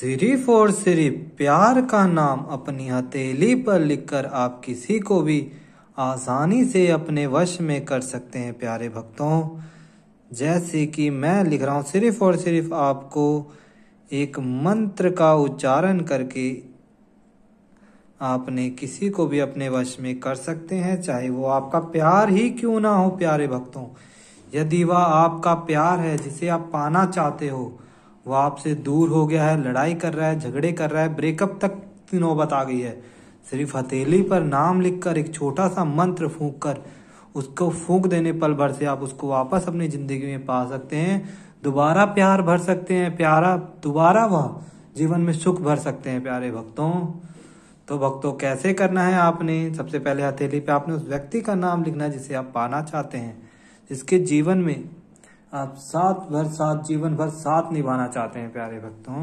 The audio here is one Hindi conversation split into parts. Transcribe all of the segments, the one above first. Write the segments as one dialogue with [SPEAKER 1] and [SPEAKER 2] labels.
[SPEAKER 1] सिर्फ और सिर्फ प्यार का नाम अपनी हथेली पर लिखकर आप किसी को भी आसानी से अपने वश में कर सकते हैं प्यारे भक्तों जैसे कि मैं लिख रहा हूँ सिर्फ और सिर्फ आपको एक मंत्र का उच्चारण करके आपने किसी को भी अपने वश में कर सकते हैं चाहे वो आपका प्यार ही क्यों ना हो प्यारे भक्तों यदि वह आपका प्यार है जिसे आप पाना चाहते हो वो आपसे दूर हो गया है लड़ाई कर रहा है झगड़े कर रहा है ब्रेकअप तक की नौबत आ गई है सिर्फ हथेली पर नाम लिखकर एक छोटा सा मंत्र फूंक कर उसको फूंक देने पल भर से आप उसको वापस अपनी जिंदगी में पा सकते हैं दोबारा प्यार भर सकते हैं प्यारा दोबारा वह जीवन में सुख भर सकते हैं प्यारे भक्तों तो भक्तों कैसे करना है आपने सबसे पहले हथेली पे आपने उस व्यक्ति का नाम लिखना है जिसे आप पाना चाहते हैं जिसके जीवन में आप सात भर सात जीवन भर साथ निभाना चाहते हैं प्यारे भक्तों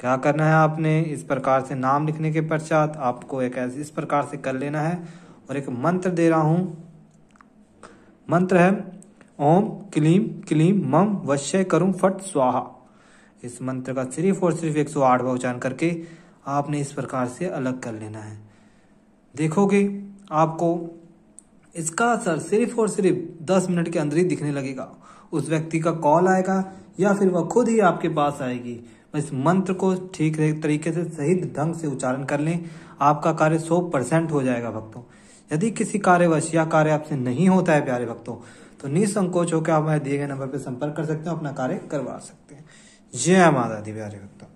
[SPEAKER 1] क्या करना है आपने इस प्रकार से नाम लिखने के पश्चात आपको एक ऐसे इस प्रकार से कर लेना है और एक मंत्र दे रहा हूं मंत्र है ओम क्लीम क्लीम मम वश्य करुम फट स्वाहा इस मंत्र का सिर्फ और सिर्फ एक सौ आठ बार उच्चारण करके आपने इस प्रकार से अलग कर लेना है देखोगे आपको इसका असर सिर्फ और सिर्फ दस मिनट के अंदर ही दिखने लगेगा उस व्यक्ति का कॉल आएगा या फिर वह खुद ही आपके पास आएगी इस मंत्र को ठीक तरीके से सही ढंग से उच्चारण कर लें आपका कार्य सौ परसेंट हो जाएगा भक्तों यदि किसी कार्यवश या कार्य आपसे नहीं होता है प्यारे भक्तों तो निसंकोच
[SPEAKER 2] होकर आप हमारे दिए गए नंबर पर संपर्क कर सकते हैं अपना कार्य करवा सकते हैं जय माता दी प्यारे भक्तों